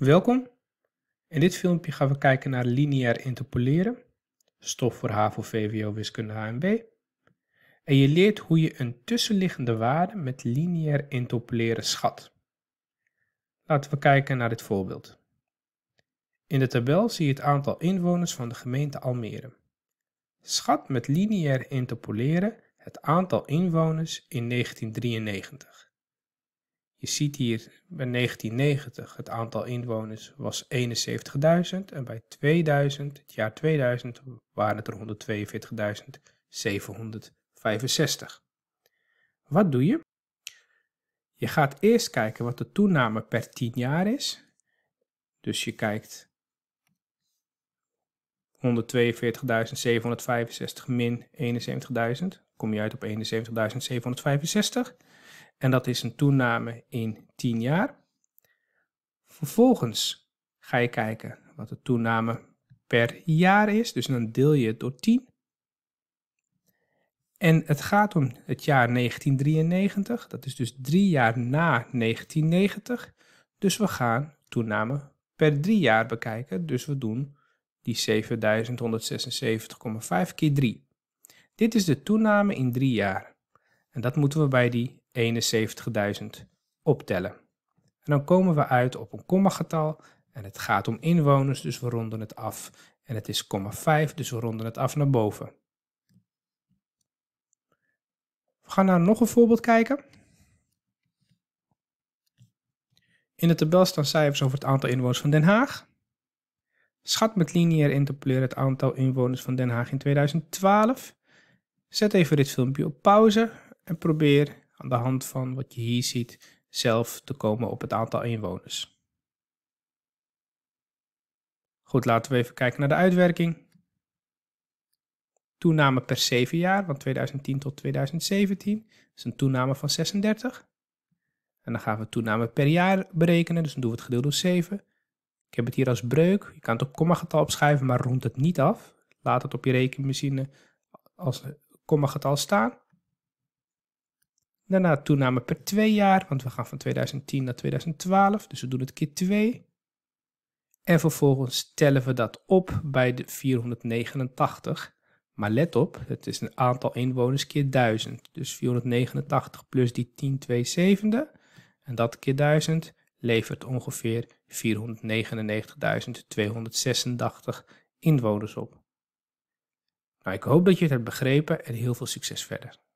Welkom. In dit filmpje gaan we kijken naar lineair interpoleren, stof voor HAVO, VWO, wiskunde AMB. En je leert hoe je een tussenliggende waarde met lineair interpoleren schat. Laten we kijken naar dit voorbeeld. In de tabel zie je het aantal inwoners van de gemeente Almere. Schat met lineair interpoleren het aantal inwoners in 1993. Je ziet hier bij 1990 het aantal inwoners was 71.000 en bij 2000, het jaar 2000 waren het er 142.765. Wat doe je? Je gaat eerst kijken wat de toename per 10 jaar is. Dus je kijkt 142.765 min 71.000, kom je uit op 71.765. En dat is een toename in 10 jaar. Vervolgens ga je kijken wat de toename per jaar is. Dus dan deel je het door 10. En het gaat om het jaar 1993. Dat is dus drie jaar na 1990. Dus we gaan toename per drie jaar bekijken. Dus we doen die 7176,5 keer 3. Dit is de toename in drie jaar. En dat moeten we bij die 71.000 optellen. En dan komen we uit op een kommagetal en het gaat om inwoners, dus we ronden het af. En het is 0,5, dus we ronden het af naar boven. We gaan naar nog een voorbeeld kijken. In de tabel staan cijfers over het aantal inwoners van Den Haag. Schat met lineair interpoleren het aantal inwoners van Den Haag in 2012. Zet even dit filmpje op pauze en probeer aan de hand van wat je hier ziet zelf te komen op het aantal inwoners. Goed, laten we even kijken naar de uitwerking. Toename per 7 jaar, van 2010 tot 2017, is een toename van 36. En dan gaan we toename per jaar berekenen, dus dan doen we het gedeeld door 7. Ik heb het hier als breuk, je kan het op getal opschrijven, maar rond het niet af. Laat het op je rekenmachine als getal staan. Daarna toename per twee jaar, want we gaan van 2010 naar 2012, dus we doen het keer 2. En vervolgens tellen we dat op bij de 489. Maar let op, het is een aantal inwoners keer 1000. Dus 489 plus die zevende. en dat keer 1000 levert ongeveer 499.286 inwoners op. Nou, ik hoop dat je het hebt begrepen en heel veel succes verder.